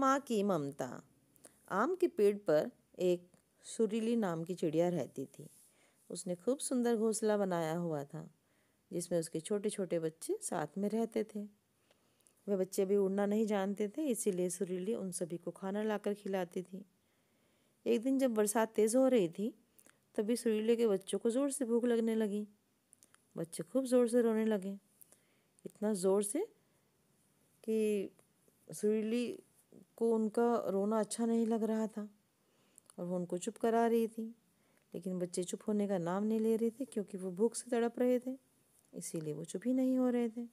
माँ की ममता आम के पेड़ पर एक सुरीली नाम की चिड़िया रहती थी उसने खूब सुंदर घोंसला बनाया हुआ था जिसमें उसके छोटे छोटे बच्चे साथ में रहते थे वे बच्चे भी उड़ना नहीं जानते थे इसीलिए सुरीली उन सभी को खाना लाकर खिलाती थी एक दिन जब बरसात तेज़ हो रही थी तभी सुरीले के बच्चों को ज़ोर से भूख लगने लगी बच्चे खूब ज़ोर से रोने लगे इतना ज़ोर से कि सुरीली को उनका रोना अच्छा नहीं लग रहा था और वो उनको चुप करा रही थी लेकिन बच्चे चुप होने का नाम नहीं ले रहे थे क्योंकि वो भूख से तड़प रहे थे इसीलिए वो चुप ही नहीं हो रहे थे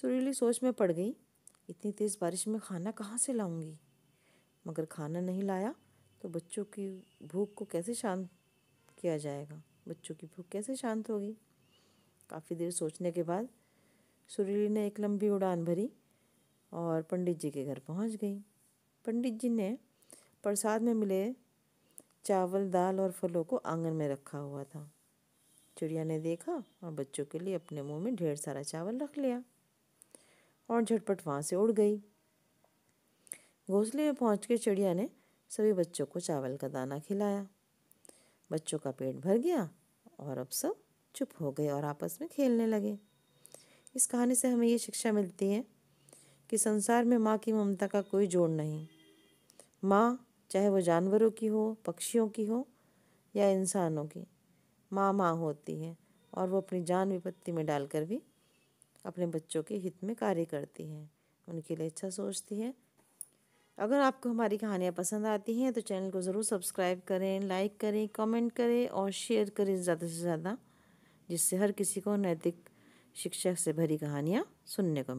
सुरीली सोच में पड़ गई इतनी तेज़ बारिश में खाना कहाँ से लाऊंगी मगर खाना नहीं लाया तो बच्चों की भूख को कैसे शांत किया जाएगा बच्चों की भूख कैसे शांत होगी काफ़ी देर सोचने के बाद सुरीली ने एक लंबी उड़ान भरी और पंडित जी के घर पहुंच गई पंडित जी ने प्रसाद में मिले चावल दाल और फलों को आंगन में रखा हुआ था चिड़िया ने देखा और बच्चों के लिए अपने मुंह में ढेर सारा चावल रख लिया और झटपट वहाँ से उड़ गई घोंसले में पहुँच के चिड़िया ने सभी बच्चों को चावल का दाना खिलाया बच्चों का पेट भर गया और अब सब चुप हो गए और आपस में खेलने लगे इस कहानी से हमें ये शिक्षा मिलती है कि संसार में माँ की ममता का कोई जोड़ नहीं माँ चाहे वो जानवरों की हो पक्षियों की हो या इंसानों की माँ माँ होती है और वो अपनी जान विपत्ति में डालकर भी अपने बच्चों के हित में कार्य करती है उनके लिए अच्छा सोचती है अगर आपको हमारी कहानियाँ पसंद आती हैं तो चैनल को ज़रूर सब्सक्राइब करें लाइक करें कमेंट करें और शेयर करें ज़्यादा से ज़्यादा जिससे हर किसी को नैतिक शिक्षा से भरी कहानियाँ सुनने को मिलें